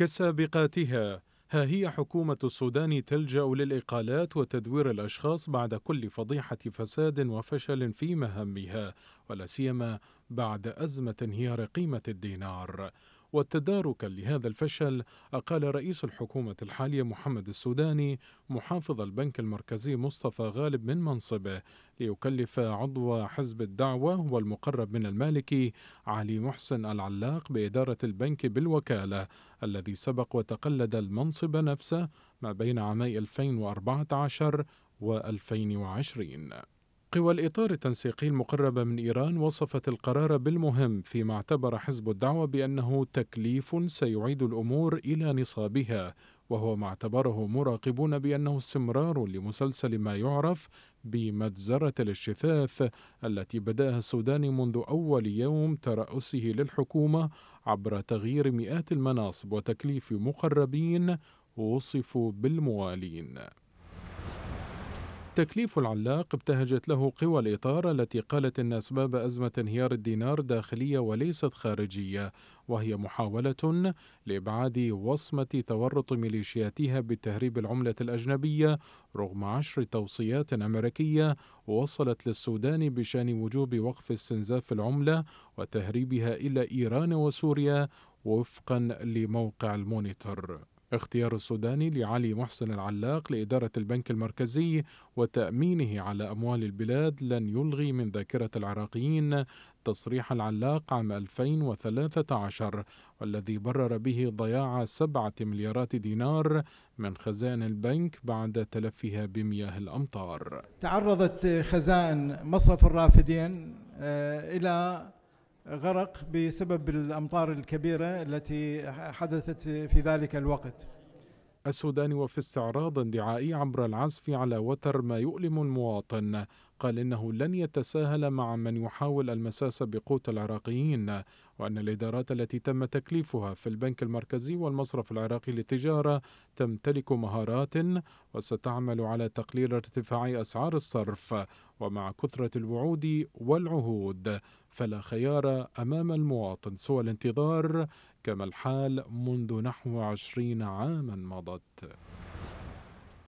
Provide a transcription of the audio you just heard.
كسابقاتها ها هي حكومة السودان تلجأ للإقالات وتدوير الأشخاص بعد كل فضيحة فساد وفشل في مهامها ولا سيما بعد أزمة انهيار قيمة الدينار والتدارك لهذا الفشل أقال رئيس الحكومة الحالية محمد السوداني محافظ البنك المركزي مصطفى غالب من منصبه ليكلف عضو حزب الدعوة والمقرب من المالكي علي محسن العلاق بإدارة البنك بالوكالة الذي سبق وتقلد المنصب نفسه ما بين عامي 2014 و 2020 قوى الإطار التنسيقي المقربة من إيران وصفت القرار بالمهم فيما اعتبر حزب الدعوة بأنه تكليف سيعيد الأمور إلى نصابها وهو ما اعتبره مراقبون بأنه استمرار لمسلسل ما يعرف بمجزرة الاجتثاث التي بدأها السودان منذ أول يوم ترأسه للحكومة عبر تغيير مئات المناصب وتكليف مقربين وصفوا بالموالين تكليف العلاق ابتهجت له قوى الإطار التي قالت إن أسباب أزمة انهيار الدينار داخلية وليست خارجية وهي محاولة لإبعاد وصمة تورط ميليشياتها بتهريب العملة الأجنبية رغم عشر توصيات أمريكية وصلت للسودان بشأن وجوب وقف استنزاف العملة وتهريبها إلى إيران وسوريا وفقا لموقع المونيتور اختيار السوداني لعلي محسن العلاق لإدارة البنك المركزي وتأمينه على أموال البلاد لن يلغي من ذاكرة العراقيين تصريح العلاق عام 2013 والذي برر به ضياع سبعة مليارات دينار من خزائن البنك بعد تلفها بمياه الأمطار تعرضت خزائن مصرف الرافدين آه، إلى غرق بسبب الامطار الكبيره التي حدثت في ذلك الوقت. السودان وفي استعراض دعائي عبر العزف على وتر ما يؤلم المواطن قال إنه لن يتساهل مع من يحاول المساس بقوت العراقيين وأن الإدارات التي تم تكليفها في البنك المركزي والمصرف العراقي للتجارة تمتلك مهارات وستعمل على تقليل ارتفاع أسعار الصرف ومع كثرة الوعود والعهود فلا خيار أمام المواطن سوى الانتظار كما الحال منذ نحو عشرين عاما مضت